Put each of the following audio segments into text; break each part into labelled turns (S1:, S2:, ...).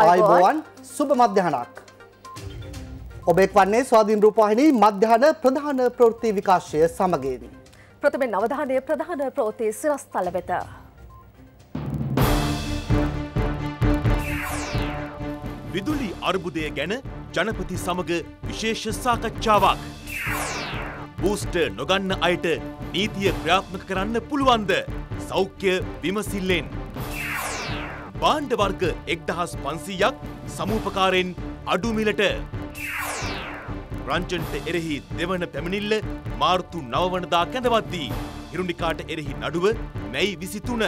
S1: ආයුබෝවන්
S2: සුබ මධ්‍යහනක්. ඔබෙක් වන්නේ ස්වාධීන් රූපවාහිනී මධ්‍යහන ප්‍රධාන ප්‍රවෘත්ති විකාශය සමගේදී. ප්‍රථමයෙන්
S3: අවධානය ප්‍රධාන ප්‍රවෘත්ති සිරස්තල වෙත.
S4: විදුලි අර්බුදය ගැන ජනපති සමග විශේෂ සාකච්ඡාවක්. බූස්ට නොගන්න අයට නීතිය ක්‍රියාත්මක කරන්න පුළුවන්ද? සෞඛ්‍ය විමසිල්ලෙන් භාණ්ඩ වර්ග එක්දහස් පන්සීයක් සමූපකාරයෙන් අඩුමිලට. රංචන්ට එරෙහි දෙවන පැමිණිල්ල මාර්තු නවවනදා කැඳවද්දී. හිරුණිකාට එරෙහි නඩුව මැයි විසිතුන.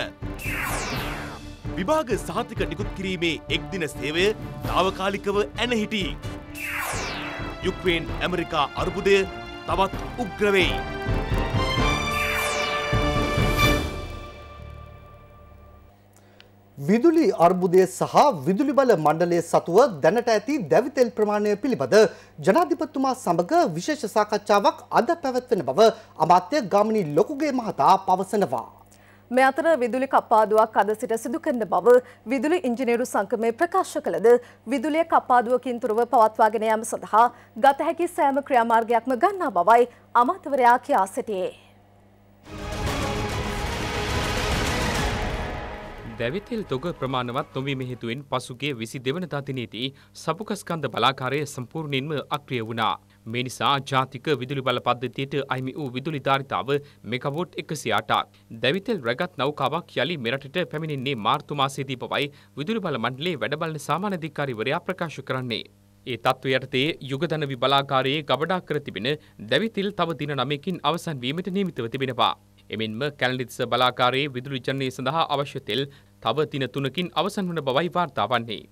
S4: විභාග සාතික නිකුත් කිරීමේ එක්දින සේවය තාවකාලිකව ඇනහිටි. යුක්වේන් ඇමරිකා අර්බුදය තවත් උග්‍රවෙයි.
S2: විදුලි අර්බුදය සහ විදුලි බල මණ්ඩලය සතුව දැනට ඇති දැවිතෙල් ප්‍රමාණය පිළිබඳ ජනාධිපතිතුමා සමග විශේෂ සාකච්ඡාවක් අද පැවැත්වෙන බව අමාත්‍ය ගාමිණී ලොකුගේ මහතා පවසනවා.
S3: මේ අතර විදුලි කපාදුවක් අද සිට සිදු කරන බව විදුලි ඉංජිනේරු සංගමය ප්‍රකාශ කළද විදුලිය කපාදුවකින් තුරව පවත්වාගෙන යාම සඳහා ගත හැකි සෑම ක්‍රියාමාර්ගයක්ම ගන්නා බවයි අමාත්‍යවරයා කියා සිටියේ.
S5: දැවිතෙල් තොග ප්‍රමාණවත් නොවීම හේතුවෙන් පසුගේ විසි දෙවන දතිනීති සපුකස්කන්ධ බලාකාරය සම්පූර්ණයෙන්ම අක්‍රිය වුණා. මේ නිසා ජාතික විදුලි බල පද්ධතියට අයිමි වූ විදුලි ධාරිතාව මෙගවොට් එකසි අටක්. දැවිතෙල් රැගත් නෞකාවක් යළි මෙරටට පැමිණෙන්නේ මාර්තු මාසයේදී පවයි විදුලි බල මණ්ඩලයේ වැඩබලන සාමාන්‍යධිකාරිවරයා ප්‍රකාශ කරන්නේ. ඒ තත්ත්ව යටතේ යුගධනවි බලාකාරයේ ගබඩා කර තිබෙන දැවිතිල් තව දින නමයකින් අවසන් වීමට නියමිතව තිබෙනවා. එමෙන්ම කැලණිතිස්ස බලාකාරයේ විදුලි විචලනය සඳහා අවශ්‍ය තෙල් තව දින තුනකින් අවසන් වන බවයි වාර්තා වන්නේ.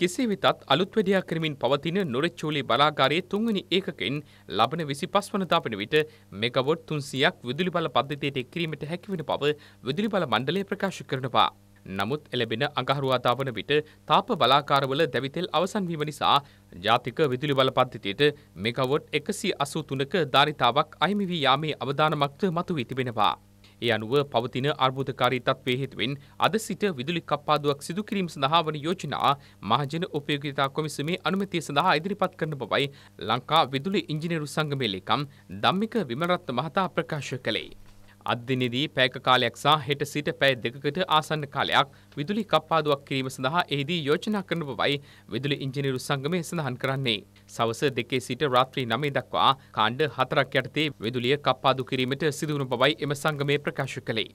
S5: කෙසේ වෙතත් අලුත් වැඩියා කරමින් පවතින නොරෙච්චෝලේ බලාකාරයේ තුන්වෙනි ඒකකෙන් ලබන 25 වනදා වන විට මෙගාවොට් 300ක් විදුලි බල පද්ධතියට එක් කිරීමට හැකි වෙන බව විදුලි බල මණ්ඩලය ප්‍රකාශ කරනවා. නමුත් එළඹෙන අඟහරුවාදා වන විට තාප බලාකාරවල දැවිතෙල් අවසන් වීම නිසා ජාතික විදුලි බල පද්ධතියට මෙගවොට් 183ක ධාරිතාවක් අහිමි වී යාමේ අවදානමක්ද මතුවී තිබෙනවා. ඒ අනුව පවතින අර්බුදකාරී තත්ත්වයේ හේතුවෙන් අද සිට විදුලි කප්පාදුවක් සිදු කිරීම සඳහා වන යෝජනා මහජන උපයෝගිතා කොමිසමේ අනුමැතිය සඳහා ඉදිරිපත් කරන බවයි ලංකා විදුලි ඉංජිනේරු සංගමේ ලේකම් ධම්මික විමලරත්න මහතා ප්‍රකාශ කළේ. අදදිනදී පැයක කාලයක් සහ හෙට සිට පැය දෙකකට ආසන්න කාලයක් විදුලි කප්පාදුවක් කිරීම සඳහා එහිදී යෝජනා කරන බවයි විදුලි ඉංජිනේරු සංගමය සඳහන් කරන්නේ. සවස දෙකේ සිට රාත්‍රී නමේ දක්වා කාණ්ඩ හතරක් යටතේ විදුලිය කප්පාදු කිරීමට සිදුවන බවයි එම සංගමය ප්‍රකාශ කළේ.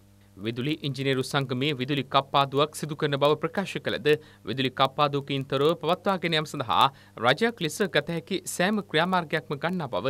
S5: විදුලි ඉංජිනේරු සංගමේ විදුලි කප්පාදුවක් සිදු කරන බව ප්‍රකාශ කළද විදුලි කප්පාදුවකින් තොරව පවත්වාගෙන යාම සඳහා රජයක් ලෙස ගත හැකි සෑම ක්‍රියාමාර්ගයක්ම ගන්නා බව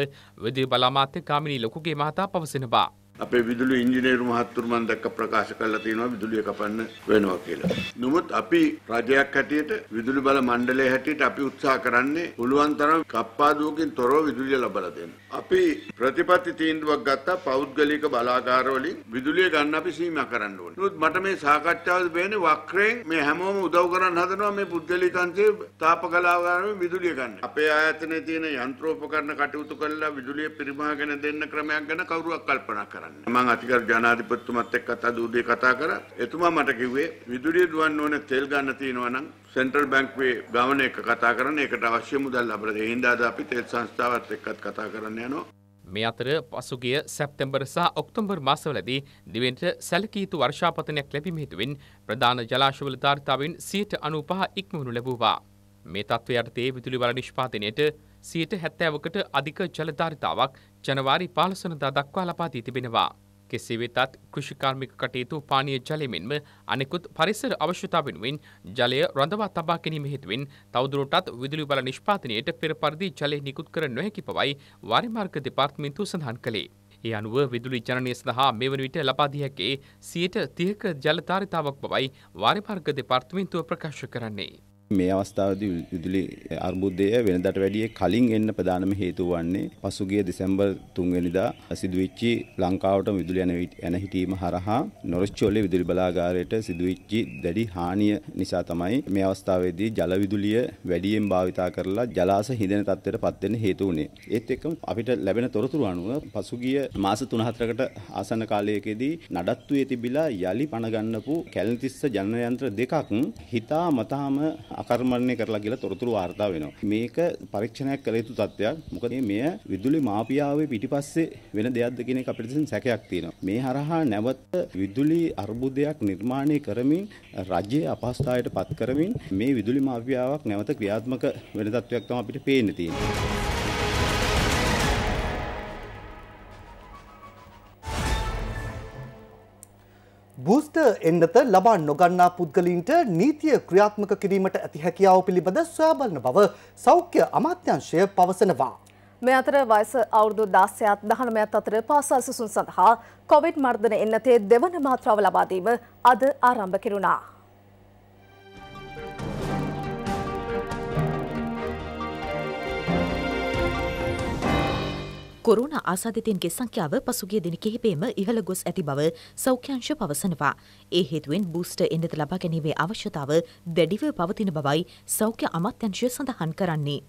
S5: විදුලි බලාමාත්‍ය ගාමිණී ලොකුගේ මහතා පවසනවා.
S6: අපේ විදුලි ඉංජිනේරු මහත්තුරු මම දැක්ක ප්‍රකාශ කරලා තියෙනවා විදුලිය කපන්න වෙනවා කියලා. නමුත් අපි රජයක් හැටියට විදුලි බල මණ්ඩලය හැටියට අපි උත්සාහ කරන්නේ පුළුවන් තරම් කප්පාදුවකින් තොරව විදුලිය ලබා දෙන්න. අපි ප්‍රතිපත්ති තීන්දුවක් ගත්තා පෞද්ගලික බලාගාරවලින් විදුලිය ගන්න අපි සීමා කරන්න ඕනේ. නමුත් මට මේ සාකච්ඡාවද වෙන්නේ වක්‍රයෙන් මේ හැමෝම උදව් කරන්න හදනවා මේ පුද්ගලිකන්සේ තාප කලාගාරවලින් විදුලිය ගන්න. අපේ ආයතනයේ තියෙන යන්ත්‍රෝපකරණ කටයුතු කරලා විදුලිය පරිමාගෙන දෙන්න ක්‍රමයක් ගැන කවුරුවක් කල්පනා කරා. කරන්න. මම අතිකර ජනාධිපතිතුමත් එක්ක කතා දූදේ කතා කරා. එතුමා මට කිව්වේ විදුලිය දුවන්න ඕන තෙල් ගන්න තියෙනවා නම් සෙන්ට්‍රල් බැංකුවේ ගවන එක කතා කරන්න ඒකට අවශ්‍ය මුදල් ලබා දෙන්න. ඒ හින්දා අද අපි තෙල් සංස්ථාවත් එක්කත් කතා කරන්න යනවා.
S5: මේ අතර පසුගිය සැප්තැම්බර් සහ ඔක්තෝබර් මාසවලදී දිවෙන්ට සැලකීතු වර්ෂාපතනයක් ලැබීම හේතුවෙන් ප්‍රධාන ජලාශවල ධාරිතාවෙන් සියයට අනුපහ ඉක්මවනු ලැබුවා. මේ තත්ත්වයට තේ විදුලි බල නිෂ්පාදනයට සියයට හැත්තෑවකට අධික ජලධාරිතාවක් ජනවාරි පාලසනදා දක්වා ලබා දී තිබෙනවා. කෙසේ වෙතත් කෘෂිකාර්මික කටයුතු පානීය ජලය මෙන්ම අනෙකුත් පරිසර අවශ්‍යතා වෙනුවෙන් ජලය රඳවා තබා ගැනීම හේතුවෙන් තවදුරටත් විදුලි බල නිෂ්පාදනයට පෙර පරිදි ජලය නිකුත් කර නොහැකි බවයි වාරිමාර්ග දෙපාර්තමේන්තුව සඳහන් කළේ. ඒ අනුව විදුලි ජනනය සඳහා මෙවන විට ලබා දී හැකි 30ක ජල ධාරිතාවක් බවයි වාරිමාර්ග දෙපාර්තමේන්තුව ප්‍රකාශ කරන්නේ.
S4: මේ අවස්ථාවේදී විදුලි අර්බුදය වෙනදාට වැඩිය කලින් එන්න ප්‍රධානම හේතුව වන්නේ පසුගිය දෙසැම්බර් 3 වෙනිදා සිදුවෙච්ච ලංකාවට විදුලි යන හිටීම හරහා නොරිච්චෝලේ විදුලි බලාගාරයට සිදුවෙච්ච දැඩි හානිය නිසා තමයි මේ අවස්ථාවේදී ජල විදුලිය වැඩියෙන් භාවිතා කරලා ජලාශ හිදෙන තත්ත්වයටපත් වෙන්න හේතු වුණේ. ඒත් එක්කම අපිට ලැබෙන තොරතුරු අනුව පසුගිය මාස 3-4කට ආසන්න කාලයකදී නඩත්තුවේ තිබිලා යලි පණ ගන්නපු කැලණිතිස්ස ජනන යන්ත්‍ර දෙකක් හිතා මතාම අකර්මණය කරලා කියලා තොරතුරු වාර්තා වෙනවා. මේක පරීක්ෂණයක් කළ යුතු තත්ත්වයක්. මොකද මෙය විදුලි මාපියාවේ පිටිපස්සේ වෙන දෙයක්ද කියන එක අපිට තියෙන සැකයක් තියෙනවා. මේ හරහා නැවත විදුලි අර්බුදයක් නිර්මාණය කරමින් රජයේ අපහසුතාවයට පත් කරමින් මේ විදුලි මාපියාවක් නැවත ක්‍රියාත්මක වෙන තත්ත්වයක් තමයි අපිට පේන්න තියෙන්නේ.
S2: බූස්ට එන්නත ලබා නොගන්නා පුද්ගලින්ට නීතිය ක්‍රියාත්මක කිරීමට ඇති හැකියාව පිළිබඳ සොයාබලන බව සෞඛ්‍ය අමාත්‍යංශය පවසනවා.
S3: මේ අතර වයස අවුරුදු දාසයත් දහනමයත් අතර පාසල් සිසුන් සඳහා කොවිඩ් මර්ධන එන්නතේ දෙවන මාත්‍රාව ලබාදීම අද ආරම්භ කෙරුණා.
S7: කොරුණ ආසාධිතයන්ගේ සංඛ්‍යාව පසුගිය දින කිහිපේම ඉහළ ගොස් ඇති බව සෞඛ්‍යංශ පවසනවා. ඒ හේතුවෙන් බූස්ටර් එන්නත ලබා ගැනීමේ අවශ්‍යතාව දැඩිව පවතින බවයි සෞඛ්‍ය අමාත්‍යංශය සඳහන් කරන්නේ.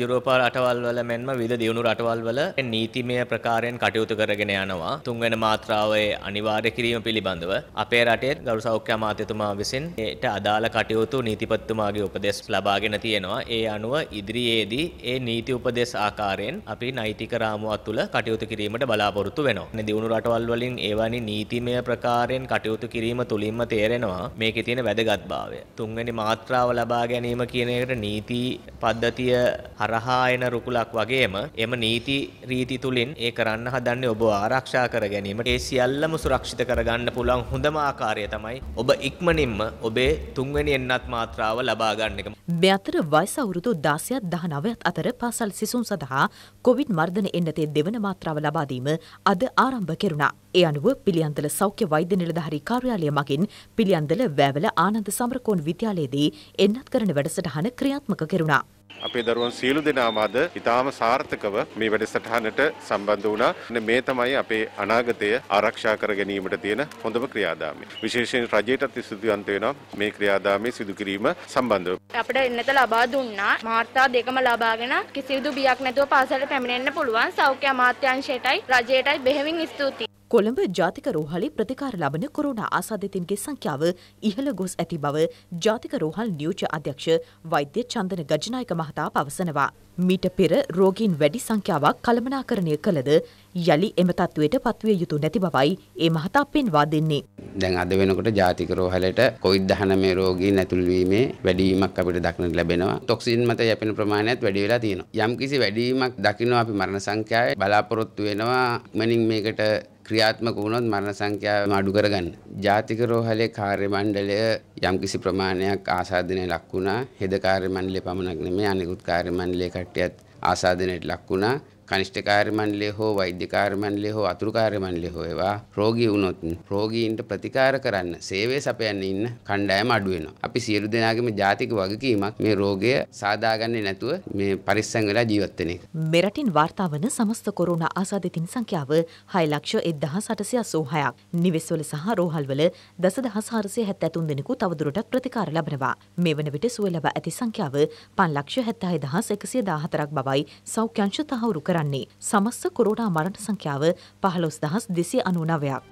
S1: යුරෝපා රටවල් වල මෙන්ම විවිධ දියුණු රටවල් වල නීතිමය ප්‍රකාරයෙන් කටයුතු කරගෙන යනවා තුන්වන මාත්‍රාවේ අනිවාර්ය කිරීම පිළිබඳව අපේ රටේ ගරු සෞඛ්‍ය අමාත්‍යතුමා විසින් ඒට අදාළ කටයුතු නීතිපතිතුමාගේ උපදෙස් ලබාගෙන තියෙනවා ඒ අනුව ඉදිරියේදී ඒ නීති උපදෙස් ආකාරයෙන් අපි නෛතික රාමුවක් තුළ කටයුතු කිරීමට බලාපොරොත්තු වෙනවා දියුණු රටවල් වලින් ඒවැනි නීතිමය ප්‍රකාරයෙන් කටයුතු කිරීම තුලින්ම තේරෙනවා මේකේ තියෙන වැදගත්භාවය තුන්වැනි මාත්‍රාව ලබා ගැනීම කියන එකට නීති පද්ධතිය හරහා එන රුකුලක් වගේම එම නීති රීති තුලින් ඒ කරන්න හදන්නේ ඔබ ආරක්ෂා කර ගැනීමට ඒ සියල්ලම සුරක්ෂිත කරගන්න පුළුවන් හොඳම ආකාරය තමයි ඔබ ඉක්මනින්ම ඔබේ තුන්වෙනි එන්නත් මාත්‍රාව ලබා ගන්න එක.
S7: මේ අතර වයස අවුරුදු 16ත් 19ත් අතර පාසල් සිසුන් සඳහා කොවිඩ් මර්ධන එන්නතේ දෙවන මාත්‍රාව ලබා දීම අද ආරම්භ කෙරුණා. ඒ අනුව පිළියන්දල සෞඛ්‍ය වෛද්‍ය නිලධාරී කාර්යාලය මගින් පිළියන්දල වෑවල ආනන්ද සමරකෝන් විද්‍යාලයේදී එන්නත් කරන වැඩසටහන ක්‍රියාත්මක කෙරුණා.
S6: අපේ දරුවන් සියලු දෙනාම අද ඉතාම සාර්ථකව මේ වැඩසටහනට සම්බන්ධ වුණා. මේ තමයි අපේ අනාගතය ආරක්ෂා කර ගැනීමට
S4: තියෙන හොඳම ක්‍රියාදාමය. විශේෂයෙන් රජයටත් ස්තුතිවන්ත වෙනවා මේ ක්‍රියාදාමයේ සිදු කිරීම සම්බන්ධව.
S8: අපිට එන්නත ලබා දුන්නා මාර්තා දෙකම ලබාගෙන කිසිදු බියක් නැතුව පාසලට පැමිණෙන්න පුළුවන්. සෞඛ්‍ය අමාත්‍යාංශයටයි රජයටයි බෙහෙවින් ස්තුතියි.
S7: කොළඹ ජාතික රෝහලේ ප්‍රතිකාර ලබන කොරෝනා ආසාදිතයින්ගේ සංඛ්‍යාව ඉහළ ගොස් ඇති බව ජාතික රෝහල් නියෝජ්‍ය අධ්‍යක්ෂ වෛද්‍ය චන්දන ගජනායක මහතා පවසනවා. මීට පෙර රෝගීන් වැඩි සංඛ්‍යාවක් කළමනාකරණය කළද යළි එම තත්ත්වයට පත්විය යුතු නැති බවයි ඒ මහතා
S5: පෙන්වා දෙන්නේ. දැන් අද වෙනකොට ජාතික රෝහලට කොවිඩ් 19 රෝගීන් ඇතුල් වීමේ වැඩිවීමක් අපිට දක්නට ලැබෙනවා. টොක්සින් මත යැපෙන ප්‍රමාණයත් වැඩි වෙලා තියෙනවා. යම්කිසි වැඩිවීමක් දකින්න අපි මරණ සංඛ්‍යාවේ බලාපොරොත්තු වෙනවා. මනින් මේකට ක්‍රියාත්මක වුණොත් මරණ සංඛ්‍යාව අඩු කරගන්න. ජාතික රෝහලේ කාර්ය මණ්ඩලය යම්කිසි ප්‍රමාණයක් ආසාදනය ලක් වුණා. හෙද කාර්ය මණ්ඩලය පමණක් නෙමෙයි අනිකුත් කාර්ය මණ්ඩලයේ කට්ටියත් ආසාදනයට ලක් වුණා. කනිෂ්ඨ කාර්ය මණ්ඩලය හෝ වෛද්‍ය කාර්ය මණ්ඩලය හෝ අතුරු කාර්ය මණ්ඩලය හෝ ඒවා රෝගී වුණොත් රෝගීන්ට ප්‍රතිකාර කරන්න සේවය සපයන්න ඉන්න කණ්ඩායම අඩු වෙනවා. අපි සියලු දෙනාගේම ජාතික වගකීමක් මේ රෝගය සාදාගන්නේ නැතුව මේ පරිස්සම් වෙලා ජීවත් වෙන එක.
S7: මෙරටින් වාර්තා වන සමස්ත කොරෝනා ආසාදිතින් සංඛ්‍යාව 6,1886ක්. නිවෙස්වල සහ රෝහල්වල දසදහස් හාරසය හැත් ඇතුන් දෙනෙකු තවදුරටත් ප්‍රතිකාර ලබනවා. මේ වන විට සුව ලබ ඇති සංඛ්‍යාව පන්ලක්ෂ හැත්තහය දහස් එකසිය දාහතරක් බවයි සෞඛ්‍යංශ තහවුරු කර කරන්නේ. සමස්ස කොරෝනා මරණ සංඛ්‍යාව පහළොස් දහස් දෙසි අනුනවයක්.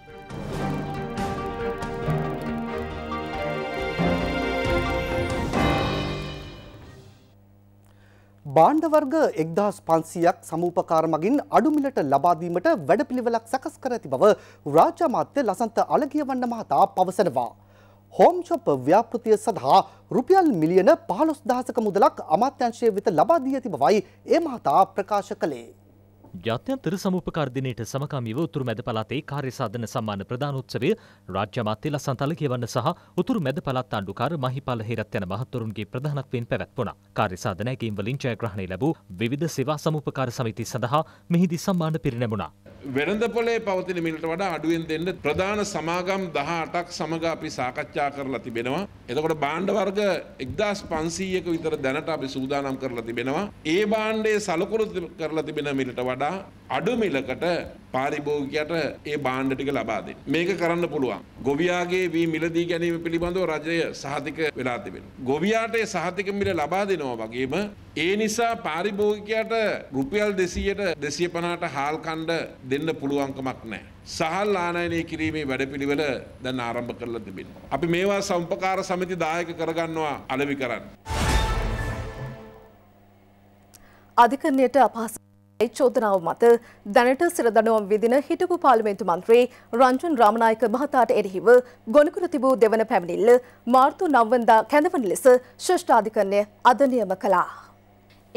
S2: බාණ්ඩ වර්ග එක්දහස් පන්සියක් සමූපකාර මගින් අඩුමිලට ලබාදීමට වැඩපිළිවෙලක් සකස් කර ඇති බව රාජ්‍ය අමාත්‍ය ලසන්ත අලගියවන්න මහතා පවසනවා. හෝම්ෂොප් ව්‍යාපෘතිය සඳහා රුපියල් මිලියන පහළොස් දහසක මුදලක් අමාත්‍යංශය වෙත ලබා දී ඇති බවයි ඒ මහතා ප්‍රකාශ කළේ.
S1: ජාත්‍යන්තර සමූපකාර්දිනයට සමකාමීව උතුරු මැද පළාතේ කාර්යසාධන සම්මාන ප්‍රධානෝත්සවය රාජ්‍ය අමාත්‍ය ලසන්තල කියවන්න සහ උතුරු මැද පළාත් ආණ්ඩුකාර මහිපාල හේරත් යන මහත්වරුන්ගේ ප්‍රධානත්වයෙන් පැවැත්වුණා. කාර්යසාධන ඇගීම් වලින් ජයග්‍රහණය ලැබූ විවිධ සේවා සමූපකාර සමිති සඳහා මෙහිදී සම්මාන පිරිනැමුණා.
S6: වෙළඳපොලේ පවතින මිලට වඩා අඩුවෙන් දෙන්න ප්‍රධාන සමාගම් 18ක් සමග අපි සාකච්ඡා කරලා තිබෙනවා. එතකොට භාණ්ඩ වර්ග 1500ක විතර දැනට අපි සූදානම් කරලා තිබෙනවා. ඒ භාණ්ඩයේ සලකුණු කරලා තිබෙන මිලට වඩා අඩු මිලකට පාරිභෝගිකයට ඒ භාණ්ඩ ටික ලබා දෙන්න. මේක කරන්න පුළුවන්. ගොවියාගේ වී මිලදී ගැනීම පිළිබඳව රජය සහතික වෙලා තිබෙනවා. ගොවියාට සහතික මිල ලබා දෙනවා වගේම ඒ නිසා පාරිභෝගිකයට රුපියල් 200ට 250ට හාල් කණ්ඩ දෙන්න පුළුවන්කමක් නැහැ. සහල් ආනයනය කිරීමේ වැඩපිළිවෙල දැන් ආරම්භ කරලා තිබෙනවා. අපි මේවා සම්පකාර සමිති දායක කරගන්නවා අලෙවි කරන්න.
S3: අධිකරණයට අපහසු චෝදනාව මත දැනට සිරදනුවම් විදින හිටපු පාර්ලිමේන්තු මන්ත්‍රී රංජන් රාමනායක මහතාට එරෙහිව ගොනුකර තිබූ දෙවන පැමිණිල්ල මාර්තු 9 වෙනිදා කැඳවන ලෙස
S8: ශ්‍රේෂ්ඨාධිකරණය අද නියම කළා.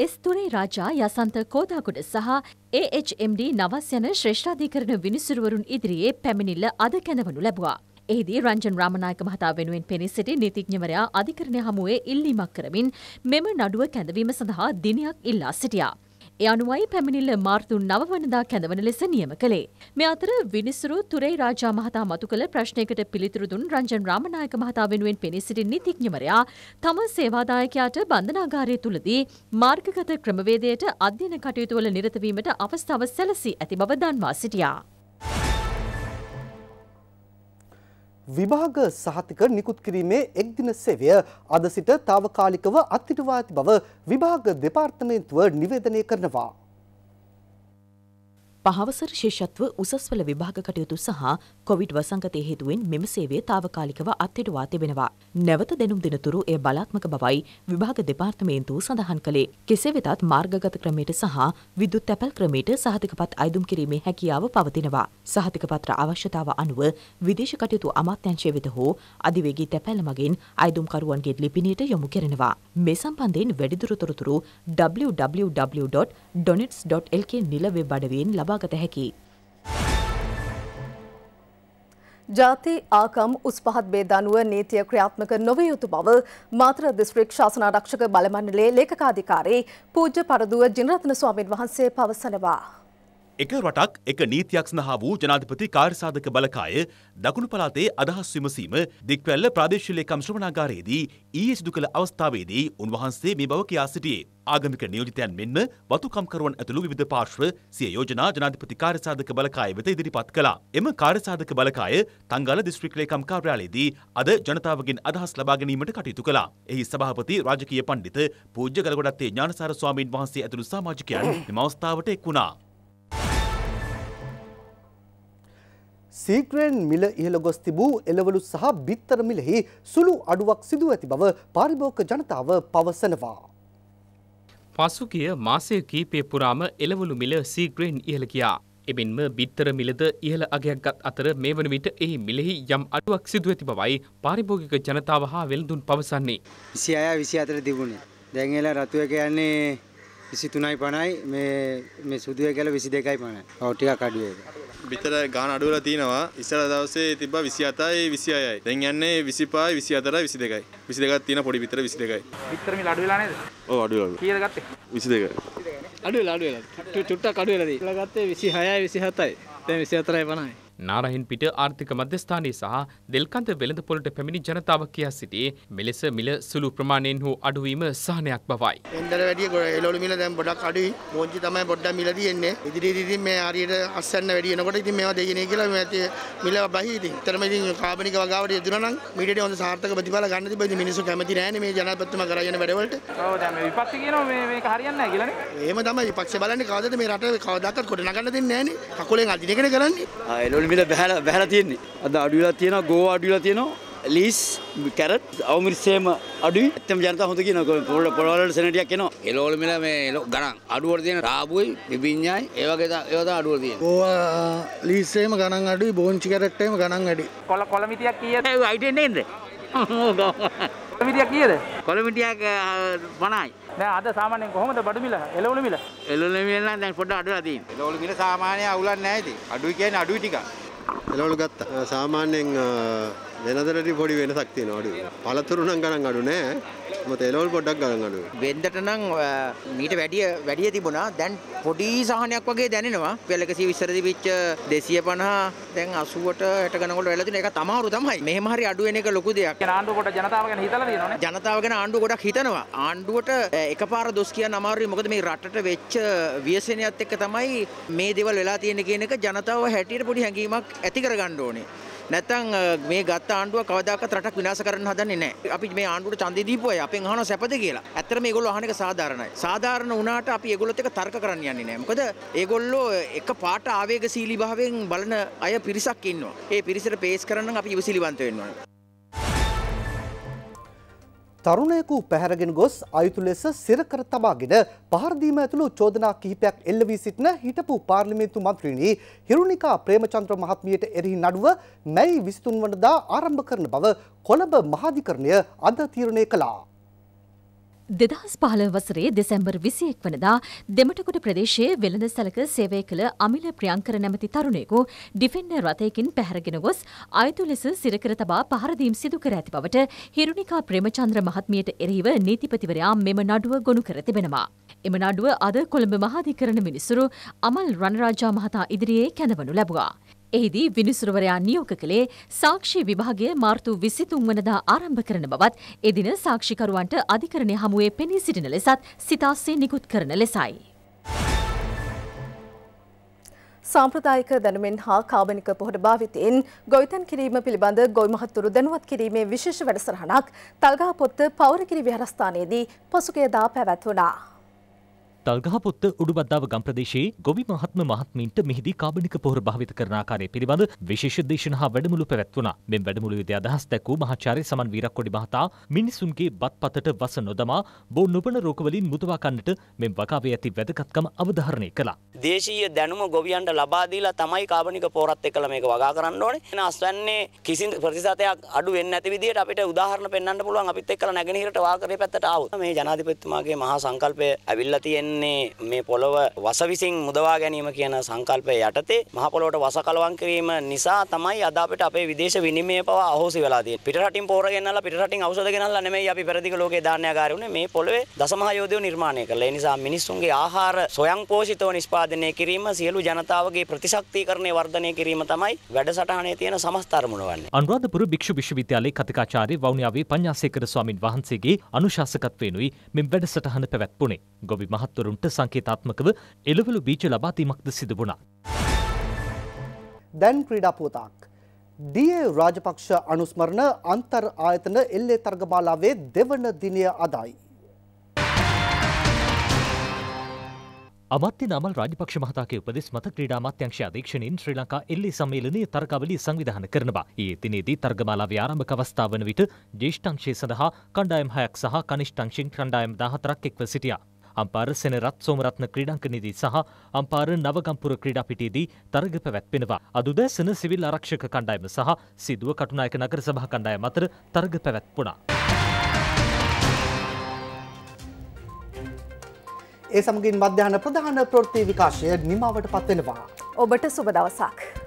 S8: එස් තුරේ රාජා යසන්ත කෝදාගොඩ සහ AHMD නවස් යන ශ්‍රේෂ්ඨාධිකරණ විනිසුරුවරුන් ඉදිරියේ පැමිණිල්ල අද කැඳවනු ලැබවා. එහිදී රංජන් රාමනායක මහතා වෙනුවෙන් පෙනී සිටි නීතිඥවරයා අධිකරණය හමුවේ ඉල්ලීමක් කරමින් මෙම නඩුව කැඳවීම සඳහා දිනයක් ඉල්ලා සිටියා. ඒ අනුවයි පැමිණිල්ල මාර්තු නවවනදා කැඳවන ලෙස නියම කළේ. මේ අතර විනිසුරු තුරේ රාජා මහතා මතු කළ ප්‍රශ්නයකට පිළිතුරු දුන් රංජන් රාමනායක මහතා වෙනුවෙන් පෙනී සිටින් නීතිඥවරයා තම සේවාදායකයාට බන්ධනාගාරය තුලදී මාර්ගගත ක්‍රමවේදයට අධ්‍යයන කටයුතුවල නිරතවීමට අවස්ථාව සැලසී ඇති බව දන්වා සිටියා.
S2: විභාග සහතික නිකුත් කිරීමේ එක්දින සේවය අද සිට తాවකාලිකව අත්හිටුවා ඇති බව විභාග දෙපාර්තමේන්තුව නිවේදනය කරනවා.
S7: පහවසර ශිෂ්‍යත්ව උසස්වල විභාග කටයුතු සහ කොවිඩ් වසංගතය හේතුවෙන් මෙම සේවය තාවකාලිකව අත්හිටුවා තිබෙනවා. නැවත දෙනුම් දෙනතුරු එය බලාත්මක බවයි විභාග දෙපාර්තමේන්තුව සඳහන් කළේ. කෙසේ වෙතත් මාර්ගගත ක්‍රමයට සහ විදුත් තැපැල් ක්‍රමයට සහතිකපත් අයිදුම් කිරීමේ හැකියාව පවතිනවා. සහතිකපත්‍ර අවශ්‍යතාව අනුව විදේශ කටයුතු අමාත්‍යංශය වෙත හෝ අධිවේගී තැපැල් මගින් අයිදුම්කරුවන්ගේ ලිපිනයට යොමු කරනවා. මේ සම්බන්ධයෙන් වැඩිදුරතොරතුරු www.donuts.lk නිල වෙබ් අඩවියෙන් ලබා ලබාගත හැකි.
S3: ජාති ආකම් උස්පහත් බේදනුව නීතිය ක්‍රියාත්මක නොව යුතු බව මාතර දිස්ත්‍රික් ශාසනාරක්ෂක බලමණ්ඩලේ ලේකකාධිකාරී පූජ්‍ය පරදුව ජිනරත්න ස්වාමීන් වහන්සේ පවසනවා.
S4: එක රටක් එක නීතියක් සඳහා වූ ජනාධිපති කාර්යසාධක බලකාය දකුණු පළාතේ අදහස් විමසීම දික්වැල්ල ප්‍රාදේශීය ලේකම් ශ්‍රවණාගාරයේදී ඊයේ සිදු කළ අවස්ථාවේදී උන්වහන්සේ මේ බව කියා සිටියේ. ආගමික නියෝජිතයන් මෙන්ම වතුකම්කරුවන් ඇතුළු විධ පාර්ශ්ව සිය යෝජනා ජනාධිපති කාර්යසාධක බලකාය වෙත ඉදිරිපත් කළා. එම කාර්යසාධක බලකාය තංගල දිස්ත්‍රික් ලේකම් කාර්යාලයේදී අද ජනතාවගෙන් අදහස් ලබා ගැනීමට කටයුතු කළා. එහි සභාපති රාජකීය පණ්ඩිත පූජ්‍ය ගලගොඩත්තේ ඥානසාර ස්වාමීන් වහන්සේ ඇතුළු සමාජිකයන් මෙම අවස්ථාවට එක් වුණා.
S2: සීක්‍රයෙන් මිල ඉහළ ගොස් තිබූ එළවලු සහ බිත්තර මිලෙහි සුළු අඩුවක් සිදු ඇති බව පාරිභෝගික ජනතාව පවසනවා.
S5: පසුගිය මාසය කීපය පුරාම එළවලු මිල සීග්‍රයෙන් ඉහළ ගියා. එමෙන්ම බිත්තර මිලද ඉහළ අගයක් ගත් අතර මේ වන විට එහි මිලෙහි යම් අඩුවක් සිදුව ඇති බවයි පාරිභෝගික ජනතාව හා වෙළඳුන් පවසන්නේ. විසි අය
S2: විසි අතර තිබුණේ. දැන් එලා රතුව කියන්නේ විසි තුනයි පණයි මේ සුදුව කැල විසි දෙකයි පණයි. ඔව්
S5: ටිකක් අඩුවේ. බිතර ගාන අඩුවලා තියෙනවා ඉස්සර දවසේ
S4: තිබ්බා 27යි 26යි දැන් යන්නේ 25යි 24යි 22යි 22ක් තියෙන පොඩි බිතර 22යි
S1: බිතර මිල අඩු වෙලා නේද ඔව් අඩු වෙලා කීයද ගත්තේ
S4: 22
S1: අඩු වෙලා අඩු වෙලා චුට්ටක් අඩු වෙලා තියෙනවා ගත්තේ 26යි 27යි දැන් 24යි 50යි
S5: නාරහින්පිට ආර්ථික මධ්‍යස්ථානයේ සහ දෙල්කන්ද වෙළඳපොළට පැමිණි ජනතාව කියා සිටියේ මෙලෙස මිල සුළු ප්‍රමාණයෙන් හෝ අඩුවීම සහනයක් බවයි.
S2: එන්දර වැඩිය එළවලු මිල දැන් ගොඩක් අඩුයි. මොංචි තමයි පොඩ්ඩක් මිල තියෙන්නේ. ඉදිරියේදී ඉතින් මේ හරියට අස්සන්න වැඩි වෙනකොට ඉතින් මේවා දෙයිනේ කියලා මේ ඇති මිල බහි ඉතින්. ඊතරම ඉතින් කාබනික වගාවට යෙදුණා නම් මීඩියට හොඳ සාර්ථක ප්‍රතිඵල ගන්න තිබ්බ ඉතින් මිනිස්සු කැමති නෑනේ මේ ජනාධිපතිතුමා කරගෙන වැඩවලට. ඔව් දැන් මේ විපක්ෂ කියනවා මේ මේක හරියන්නේ නෑ කියලානේ. එහෙම තමයි විපක්ෂය බලන්නේ කවදද මේ රට කවදාකවත් කොට නගන්න දෙන්නේ නෑනේ. කකුලෙන් අදින එකනේ කරන්නේ.
S6: ආ එළවලු මිල බැහල බැහල තියෙන්නේ අද අඩුවෙලා තියෙනවා ගෝ අඩුවෙලා තියෙනවා ලීස් කැරට් අවමිරිස්සේම අඩුයි ඇත්තම ජනතාව හොඳ කියනවා පොළ පොළවලට සෙනටියක් එනවා එළවලු මිල මේ ගණන් අඩුවට තියෙන රාබුයි බිබිඤ්ඤායි ඒ වගේ ඒවා තමයි අඩුවට තියෙන්නේ ගෝවා ලීස් එකම ගණන් අඩුයි බෝංචි කැරට් එකම ගණන් අඩුයි
S5: කොළ කොළමිටියක් කීයද ඒ අයිටෙන් නේද කොළමිටියක් කීයද කොළමිටියක් 50යි දැන් අද සාමාන්‍යයෙන් කොහොමද බඩු මිල? එළවලු මිල? එළවලු මිල නම් දැන් පොඩ්ඩක් අඩුලා තියෙනවා. එළවලු මිල සාමාන්‍ය අවුලක් නැහැ ඉතින්. අඩුයි කියන්නේ අඩුයි ටිකක්.
S4: එලවලු ගත්තා. සාමාන්‍යයෙන් වෙනදට පොඩි වෙනසක් තියෙනවා අඩු. පළතුරු නම් ගණන් අඩු නෑ. මොකද
S5: එලවලු පොඩ්ඩක් ගණන් අඩු. වෙන්දට නම් මීට වැඩිය වැඩිය තිබුණා. දැන් පොඩි සහනයක් වගේ දැනෙනවා. පෙළ 120 තිබිච්ච 250 දැන් 80ට 60 ගණන්වල වෙලා තියෙන එක තමාරු තමයි. මෙහෙම හරි අඩු වෙන එක ලොකු දෙයක්. ආණ්ඩුව කොට ජනතාව ගැන හිතලා තියෙනවනේ. ජනතාව ගැන ආණ්ඩුව ගොඩක් හිතනවා. ආණ්ඩුවට එකපාර දොස් කියන්න අමාරුයි. මොකද මේ රටට වෙච්ච ව්‍යසනයත් එක්ක තමයි මේ දේවල් වෙලා තියෙන්නේ කියන එක ජනතාව හැටියට පොඩි හැඟීමක් ඇති කරගන්න ඕනේ. නැත්තම් මේ ගත්ත ආණ්ඩුව කවදාකවත් රටක් විනාශ කරන්න හදන්නේ නැහැ. අපි මේ ආණ්ඩුවට ඡන්දය දීපු අය අපෙන් අහනවා සැපද කියලා. ඇත්තට මේගොල්ලෝ අහන එක සාධාරණයි. සාධාරණ වුණාට අපි ඒගොල්ලොත් එක්ක තර්ක කරන්න යන්නේ නැහැ. මොකද ඒගොල්ලෝ එක පාට ආවේගශීලී භාවයෙන් බලන අය පිරිසක් ඉන්නවා. ඒ පිරිසට පේස් කරන්න අපි ඉවසිලිවන්ත වෙන්න ඕනේ.
S2: තරුණයකු පැහැරගෙන ගොස් අයුතු ලෙස සිරකර තබාගෙන පහරදීම ඇතුළු චෝදනා කිහිපයක් එල්ල වී සිටින හිටපු පාර්ලිමේන්තු මන්ත්‍රීණී හිරුණිකා ප්‍රේමචන්ද්‍ර මහත්මියට එරෙහි නඩුව මැයි විසිතුන් වනදා ආරම්භ කරන බව කොළඹ මහාධිකරණය අද තීරණය කළා.
S8: දෙදහස් පහළ වසරේ දෙසැම්බර් විසියෙක් වනදා දෙමටකොට ප්‍රදේශයේ වෙළඳ සැලක සේවය කළ අමිල ප්‍රියංකර නැමති තරුණයෙකු ඩිෆෙන්ඩ රථයකින් පැහැරගෙන ගොස් අයුතු ලෙස සිරකර තබා පහරදීම් සිදු කර ඇති බවට හිරුණිකා ප්‍රේමචන්ද්‍ර මහත්මියට එරෙහිව නීතිපතිවරයා මෙම නඩුව ගොනු කර තිබෙනවා. එම නඩුව අද කොළඹ මහාධිකරණ මිනිසුරු අමල් රණරාජා මහතා ඉදිරියේ කැඳවනු ලැබුවා. එහිදී විනිසුරවරයා නියෝග කළේ සාක්ෂි විභාගය මාර්තු 23 වනදා ආරම්භ කරන බවත් එදින සාක්ෂිකරුවන්ට අධිකරණය හමුවේ පෙනී සිටින ලෙසත් සිතාස්සේ නිකුත් කරන ලෙසයි.
S3: සාම්ප්‍රදායික දැනුමෙන් හා කාබනික පොහොට භාවිතයෙන් ගොවිතැන් කිරීම පිළිබඳ ගොයිමහත්තුරු දැනුවත් කිරීමේ විශේෂ වැඩසටහනක් තල්ගහ පොත්ත පෞරකිරි විහාරස්ථානයේදී පසුගියදා පැවැත්වුණා.
S1: තල්ගහපොත්ත උඩුබද්දාව ගම් ප්‍රදේශයේ ගොවි මහත්ම මහත්මින්ට මෙහිදී කාබනික පොහොර භාවිත කරන ආකාරය පිළිබඳ විශේෂ දේශනා වැඩමුළු පැවැත්වුණා. මෙම වැඩමුළුවේදී අදහස් දැක්වූ මහාචාර්ය සමන් වීරක්කොඩි මහතා මිනිසුන්ගේ බත්පතට වස නොදමා බෝ නොබන රෝගවලින් මුදවා ගන්නට මෙම වගාවේ ඇති වැදගත්කම අවධාරණය කළා.
S6: දේශීය දැනුම ගොවියන්ට ලබා දීලා තමයි කාබනික පොහොරත් එක්කලා මේක වගා කරන්න ඕනේ. එන අස්වැන්නේ කිසි ප්‍රතිශතයක් අඩු වෙන්නේ නැති විදිහට අපිට උදාහරණ පෙන්වන්න පුළුවන් අපිත් එක්කලා නැගෙනහිරට වාකරේ පැත්තට ආවොත් මේ ජනාධිපතිතුමාගේ මහා සංකල්පය ඇවිල්ලා තියෙන කියන්නේ මේ පොළොව වස විසින් මුදවා ගැනීම කියන සංකල්පය යටතේ මහ පොළොවට වස කලවම් කිරීම නිසා තමයි අද අපිට අපේ විදේශ විනිමය පවා අහෝසි වෙලා තියෙන්නේ. පිටරටින් පෝර ගෙනල්ලා පිටරටින් ඖෂධ ගෙනල්ලා නෙමෙයි අපි පෙරදිග ලෝකේ දාන්නයාකාරය උනේ මේ පොළොවේ දසමහා යෝධයෝ නිර්මාණය කළා. ඒ නිසා මිනිස්සුන්ගේ ආහාර සොයං පෝෂිතව නිෂ්පාදනය කිරීම සියලු ජනතාවගේ ප්‍රතිශක්තිකරණය වර්ධනය කිරීම තමයි වැඩසටහනේ තියෙන සමස්ත අරමුණ වන්නේ.
S1: අනුරාධපුර භික්ෂු විශ්වවිද්‍යාලයේ කතිකාචාර්ය වවුනියාවේ පඤ්ඤාසේකර ස්වාමින් වහන්සේගේ අනුශාසකත්වයෙන්ුයි මෙම වැඩසටහන පැවැත්වුණේ. ගොවි මහත්තුමා ඇමතිවරුන්ට සංකේතාත්මකව එළවලු බීජ ලබාදීමක්ද සිදු වුණා.
S2: දැන් ක්‍රීඩා පුවතක්. දිය රාජපක්ෂ අනුස්මරණ අන්තර් ආයතන එල්ලේ තර්ගමාලාවේ දෙවන දිනය අදයි.
S1: අමත්‍ය නමල් රාජපක්ෂ මහතාගේ උපදෙස් මත ක්‍රීඩා අමාත්‍යංශ අධීක්ෂණයෙන් ශ්‍රී ලංකා එල්ලේ සම්මේලනයේ තර්කාවලිය සංවිධානය කරනවා. ඊයේ දිනේදී තර්ගමාලාවේ ආරම්භක අවස්ථාව වන විට ජ්‍යෙෂ්ඨ අංශය සඳහා කණ්ඩායම් 6ක් සහ කනිෂ්ඨ අංශෙන් කණ්ඩායම් 14ක් එක්ව සිටියා. අම්පාර සෙනරත් සෝමරත්න ක්‍රීඩංකනිදී සහ අම්පාර නවගම්පුර ක්‍රීඩාපිටියේදී තරග පැවැත්වෙනවා. අද උදෑසන සිවිල් ආරක්ෂක කණ්ඩායම සහ සිදුව කටුනායක නගර සභා කණ්ඩායම අතර තරග පැවැත්වුණා.
S2: ඒ සමගින් මධ්‍යහන ප්‍රධාන ප්‍රෘති විකාශය නිමාවට පත්වෙනවා. ඔබට සුබ දවසක්.